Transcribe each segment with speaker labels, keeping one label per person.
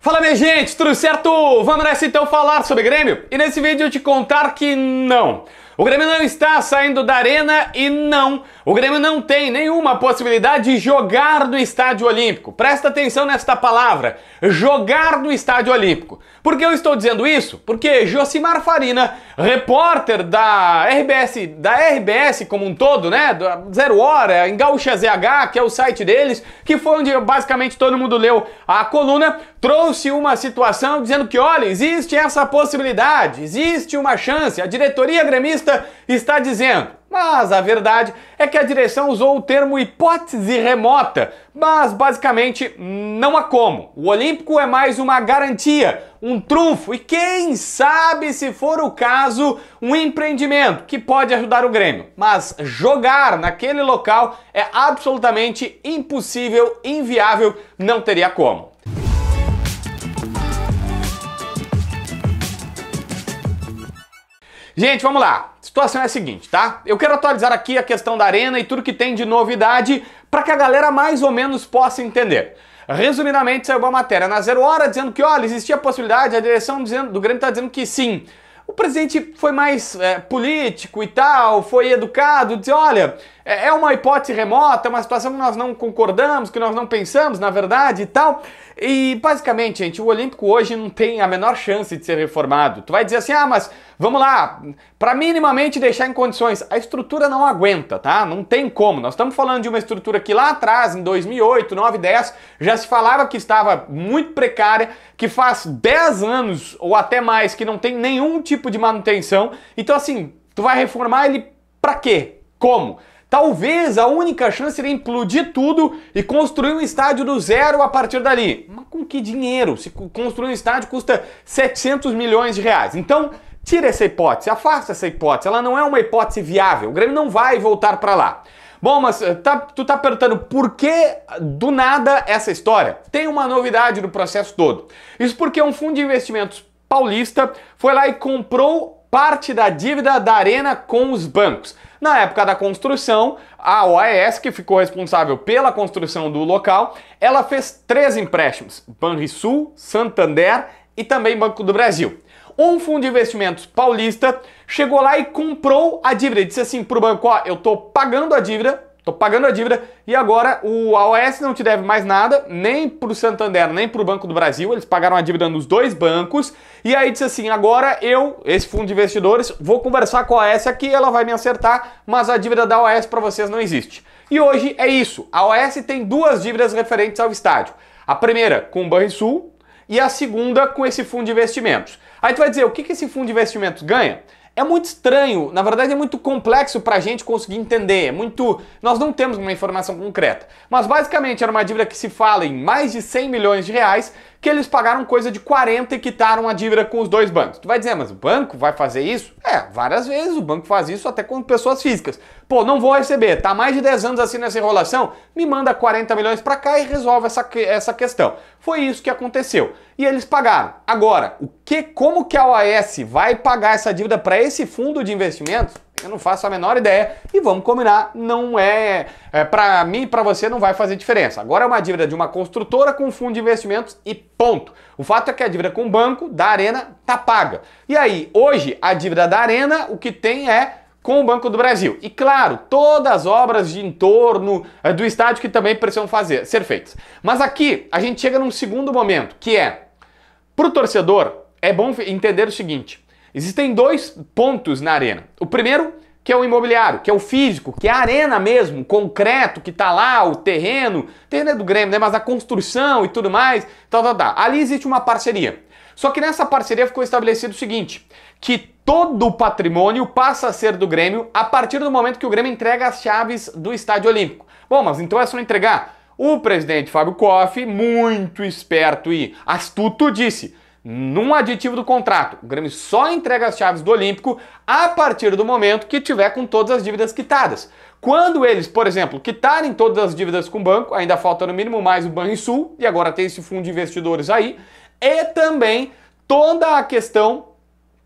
Speaker 1: Fala minha gente, tudo certo? Vamos nessa então falar sobre Grêmio e nesse vídeo eu te contar que não. O Grêmio não está saindo da arena e não. O Grêmio não tem nenhuma possibilidade de jogar no Estádio Olímpico. Presta atenção nesta palavra: jogar no Estádio Olímpico. Por que eu estou dizendo isso? Porque Josimar Farina, repórter da RBS, da RBS como um todo, né? Zero Hora, Engaúcha ZH, que é o site deles, que foi onde basicamente todo mundo leu a coluna, trouxe uma situação dizendo que, olha, existe essa possibilidade, existe uma chance, a diretoria gremista está dizendo. Mas a verdade é que a direção usou o termo hipótese remota, mas basicamente não há como. O Olímpico é mais uma garantia, um trunfo e quem sabe, se for o caso, um empreendimento que pode ajudar o Grêmio. Mas jogar naquele local é absolutamente impossível, inviável, não teria como. Gente, vamos lá situação é a seguinte, tá? Eu quero atualizar aqui a questão da arena e tudo que tem de novidade para que a galera mais ou menos possa entender. Resumidamente, saiu uma matéria na Zero Hora dizendo que, olha, existia a possibilidade, a direção dizendo, do Grêmio está dizendo que sim. O presidente foi mais é, político e tal, foi educado, dizer, olha, é, é uma hipótese remota, é uma situação que nós não concordamos, que nós não pensamos, na verdade, e tal. E basicamente, gente, o Olímpico hoje não tem a menor chance de ser reformado. Tu vai dizer assim, ah, mas Vamos lá, para minimamente deixar em condições, a estrutura não aguenta, tá? Não tem como. Nós estamos falando de uma estrutura que lá atrás, em 2008, 9, 10, já se falava que estava muito precária, que faz 10 anos ou até mais que não tem nenhum tipo de manutenção. Então assim, tu vai reformar ele para quê? Como? Talvez a única chance seria implodir tudo e construir um estádio do zero a partir dali. Mas com que dinheiro? Se construir um estádio custa 700 milhões de reais. Então, Tira essa hipótese, afasta essa hipótese, ela não é uma hipótese viável. O Grêmio não vai voltar para lá. Bom, mas eh, tá, tu tá perguntando por que do nada essa história? Tem uma novidade no processo todo. Isso porque um fundo de investimentos paulista foi lá e comprou parte da dívida da Arena com os bancos. Na época da construção, a OAS, que ficou responsável pela construção do local, ela fez três empréstimos: Banrisul, Santander e também Banco do Brasil um fundo de investimentos paulista chegou lá e comprou a dívida. Disse assim para o banco, ó, eu tô pagando a dívida, tô pagando a dívida e agora o AOS não te deve mais nada, nem para o Santander, nem para o Banco do Brasil, eles pagaram a dívida nos dois bancos. E aí disse assim, agora eu, esse fundo de investidores, vou conversar com a AOS aqui, ela vai me acertar, mas a dívida da AOS para vocês não existe. E hoje é isso. A OS tem duas dívidas referentes ao estádio. A primeira com o Banrisul e a segunda com esse fundo de investimentos. Aí tu vai dizer, o que, que esse fundo de investimentos ganha? É muito estranho, na verdade é muito complexo para a gente conseguir entender, é muito... Nós não temos uma informação concreta. Mas basicamente era uma dívida que se fala em mais de 100 milhões de reais que eles pagaram coisa de 40 e quitaram a dívida com os dois bancos. Tu vai dizer, mas o banco vai fazer isso? É, várias vezes o banco faz isso até com pessoas físicas. Pô, não vou receber, tá mais de 10 anos assim nessa enrolação, me manda 40 milhões para cá e resolve essa, essa questão. Foi isso que aconteceu. E eles pagaram. Agora, o que, como que a OAS vai pagar essa dívida para esse fundo de investimentos? Eu não faço a menor ideia. E vamos combinar, não é, é para mim e para você não vai fazer diferença. Agora é uma dívida de uma construtora com um fundo de investimentos e ponto. O fato é que a dívida com o banco da Arena tá paga. E aí, hoje a dívida da Arena, o que tem é com o Banco do Brasil. E claro, todas as obras de entorno é, do estádio que também precisam fazer, ser feitas. Mas aqui a gente chega num segundo momento, que é para o torcedor é bom entender o seguinte: Existem dois pontos na arena. O primeiro, que é o imobiliário, que é o físico, que é a arena mesmo, concreto, que tá lá, o terreno, o terreno é do Grêmio, né? Mas a construção e tudo mais, tal, tal, tal. Ali existe uma parceria. Só que nessa parceria ficou estabelecido o seguinte: que todo o patrimônio passa a ser do Grêmio a partir do momento que o Grêmio entrega as chaves do Estádio Olímpico. Bom, mas então é só entregar. O presidente Fábio Koff, muito esperto e astuto, disse: num aditivo do contrato. O Grêmio só entrega as chaves do Olímpico a partir do momento que tiver com todas as dívidas quitadas. Quando eles, por exemplo, quitarem todas as dívidas com o banco, ainda falta no mínimo mais o Sul e agora tem esse fundo de investidores aí, e também toda a questão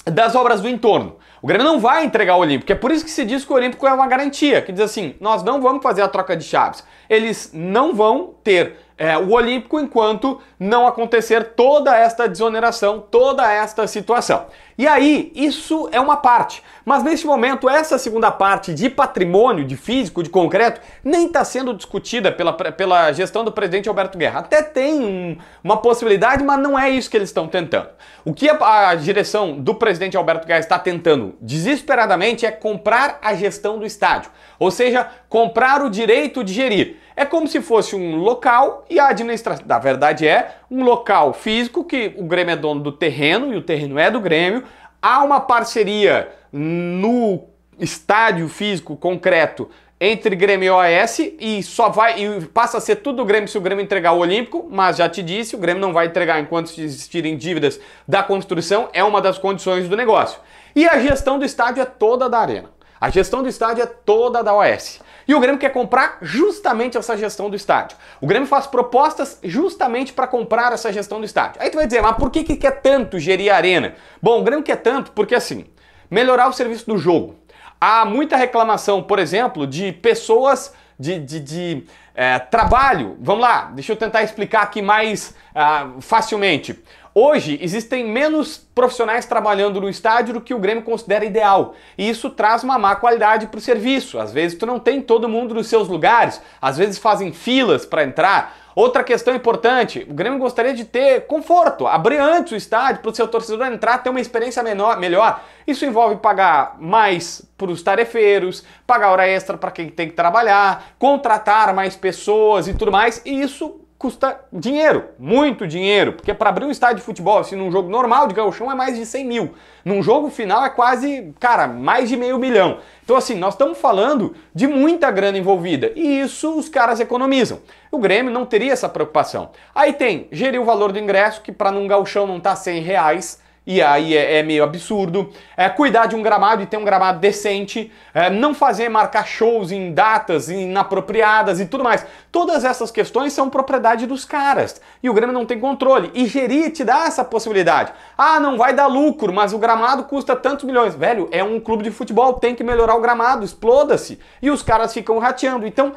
Speaker 1: das obras do entorno. O Grêmio não vai entregar o Olímpico. É por isso que se diz que o Olímpico é uma garantia, que diz assim: nós não vamos fazer a troca de chaves. Eles não vão ter é, o Olímpico enquanto não acontecer toda esta desoneração, toda esta situação. E aí, isso é uma parte. Mas neste momento, essa segunda parte de patrimônio, de físico, de concreto, nem está sendo discutida pela, pela gestão do presidente Alberto Guerra. Até tem um, uma possibilidade, mas não é isso que eles estão tentando. O que a, a direção do presidente Alberto Guerra está tentando desesperadamente é comprar a gestão do estádio, ou seja, comprar o direito de gerir. É como se fosse um local e a administração, na verdade é, um local físico que o Grêmio é dono do terreno e o terreno é do Grêmio. Há uma parceria no estádio físico concreto entre Grêmio e OAS e só vai e passa a ser tudo o Grêmio se o Grêmio entregar o Olímpico, mas já te disse, o Grêmio não vai entregar enquanto existirem dívidas da construção, é uma das condições do negócio. E a gestão do estádio é toda da Arena. A gestão do estádio é toda da OAS. E o Grêmio quer comprar justamente essa gestão do estádio. O Grêmio faz propostas justamente para comprar essa gestão do estádio. Aí tu vai dizer, mas por que, que quer tanto gerir a arena? Bom, o Grêmio quer tanto porque assim, melhorar o serviço do jogo. Há muita reclamação, por exemplo, de pessoas de, de, de é, trabalho. Vamos lá, deixa eu tentar explicar aqui mais ah, facilmente. Hoje existem menos profissionais trabalhando no estádio do que o Grêmio considera ideal, e isso traz uma má qualidade para o serviço. Às vezes tu não tem todo mundo nos seus lugares, às vezes fazem filas para entrar. Outra questão importante, o Grêmio gostaria de ter conforto, abrir antes o estádio para o seu torcedor entrar, ter uma experiência menor, melhor. Isso envolve pagar mais para os tarefeiros, pagar hora extra para quem tem que trabalhar, contratar mais pessoas e tudo mais, e isso custa dinheiro, muito dinheiro, porque para abrir um estádio de futebol, assim, num jogo normal de gauchão é mais de 100 mil, num jogo final é quase, cara, mais de meio milhão. Então assim, nós estamos falando de muita grana envolvida e isso os caras economizam. O Grêmio não teria essa preocupação. Aí tem gerir o valor do ingresso, que para num gauchão não tá 100 reais, e aí é, é meio absurdo. É, cuidar de um gramado e ter um gramado decente, é, não fazer marcar shows em datas inapropriadas e tudo mais. Todas essas questões são propriedade dos caras e o Grêmio não tem controle. E gerir te dá essa possibilidade. Ah, não vai dar lucro, mas o gramado custa tantos milhões. Velho, é um clube de futebol, tem que melhorar o gramado, exploda-se. E os caras ficam rateando. Então,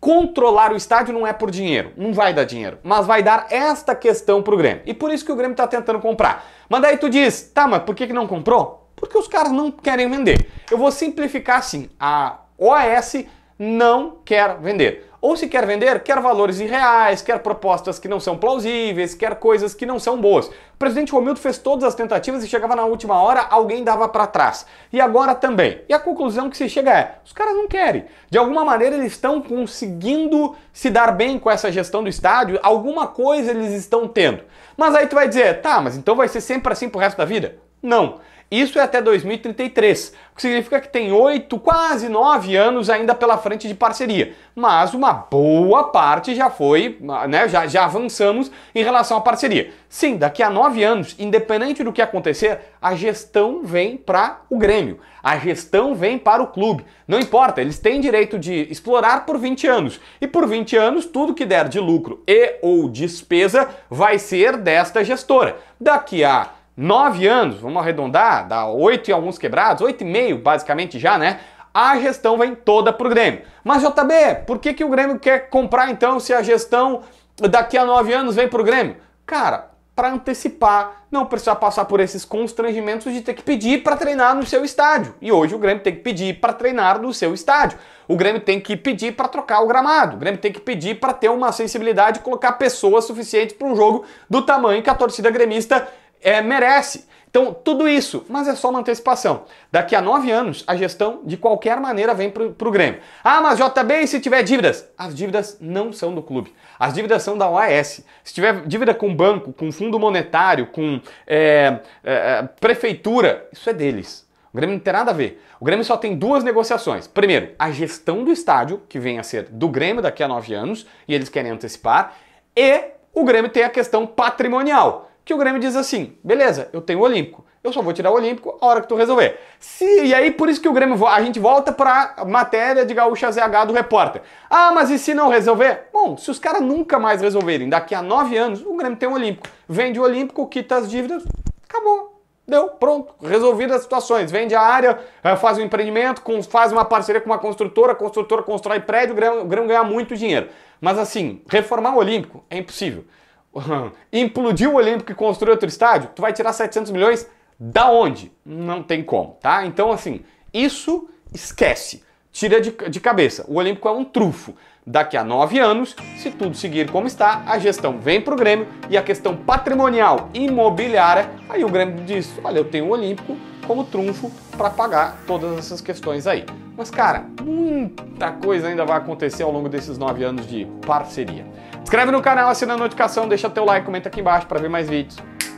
Speaker 1: Controlar o estádio não é por dinheiro, não vai dar dinheiro, mas vai dar esta questão pro Grêmio. E por isso que o Grêmio tá tentando comprar. Mas daí tu diz, tá, mas por que, que não comprou? Porque os caras não querem vender. Eu vou simplificar assim: a OAS não quer vender. Ou se quer vender, quer valores irreais, quer propostas que não são plausíveis, quer coisas que não são boas. O presidente Romildo fez todas as tentativas e chegava na última hora, alguém dava para trás. E agora também. E a conclusão que se chega é: os caras não querem. De alguma maneira eles estão conseguindo se dar bem com essa gestão do estádio, alguma coisa eles estão tendo. Mas aí tu vai dizer: tá, mas então vai ser sempre assim pro resto da vida? Não. Isso é até 2033, o que significa que tem oito, quase nove anos ainda pela frente de parceria. Mas uma boa parte já foi, né, já, já avançamos em relação à parceria. Sim, daqui a nove anos, independente do que acontecer, a gestão vem para o Grêmio, a gestão vem para o clube. Não importa, eles têm direito de explorar por 20 anos. E por 20 anos, tudo que der de lucro e ou despesa vai ser desta gestora. Daqui a nove anos, vamos arredondar, dá oito e alguns quebrados, oito e meio basicamente já, né? A gestão vem toda pro Grêmio. Mas JB, por que, que o Grêmio quer comprar então se a gestão daqui a nove anos vem pro Grêmio? Cara, para antecipar, não precisar passar por esses constrangimentos de ter que pedir para treinar no seu estádio. E hoje o Grêmio tem que pedir para treinar no seu estádio. O Grêmio tem que pedir para trocar o gramado. O Grêmio tem que pedir para ter uma sensibilidade e colocar pessoas suficientes para um jogo do tamanho que a torcida gremista é, merece. Então, tudo isso, mas é só uma antecipação. Daqui a nove anos, a gestão, de qualquer maneira, vem para o Grêmio. Ah, mas JB, e se tiver dívidas? As dívidas não são do clube. As dívidas são da OAS. Se tiver dívida com banco, com fundo monetário, com é, é, é, prefeitura, isso é deles. O Grêmio não tem nada a ver. O Grêmio só tem duas negociações. Primeiro, a gestão do estádio, que vem a ser do Grêmio daqui a nove anos, e eles querem antecipar. E o Grêmio tem a questão patrimonial que o Grêmio diz assim: beleza, eu tenho o Olímpico. Eu só vou tirar o Olímpico a hora que tu resolver. Se, e aí, por isso que o Grêmio. A gente volta pra matéria de Gaúcha ZH do repórter. Ah, mas e se não resolver? Bom, se os caras nunca mais resolverem, daqui a nove anos, o Grêmio tem o Olímpico. Vende o Olímpico, quita as dívidas, acabou. Deu, pronto, resolvidas as situações. Vende a área, eh, faz um empreendimento, faz uma parceria com uma construtora, a construtora constrói prédio, o Grêmio, o Grêmio ganha muito dinheiro. Mas assim, reformar o Olímpico é impossível. implodiu o Olímpico e construiu outro estádio, tu vai tirar 700 milhões da onde? Não tem como, tá? Então, assim, isso esquece. Tira de, de cabeça. O Olímpico é um trufo. Daqui a nove anos, se tudo seguir como está, a gestão vem para o Grêmio e a questão patrimonial imobiliária, aí o Grêmio diz: olha, eu tenho o Olímpico como trunfo para pagar todas essas questões aí. Mas, cara, muita coisa ainda vai acontecer ao longo desses nove anos de parceria. Inscreve no canal, assina a notificação, deixa teu like, comenta aqui embaixo para ver mais vídeos.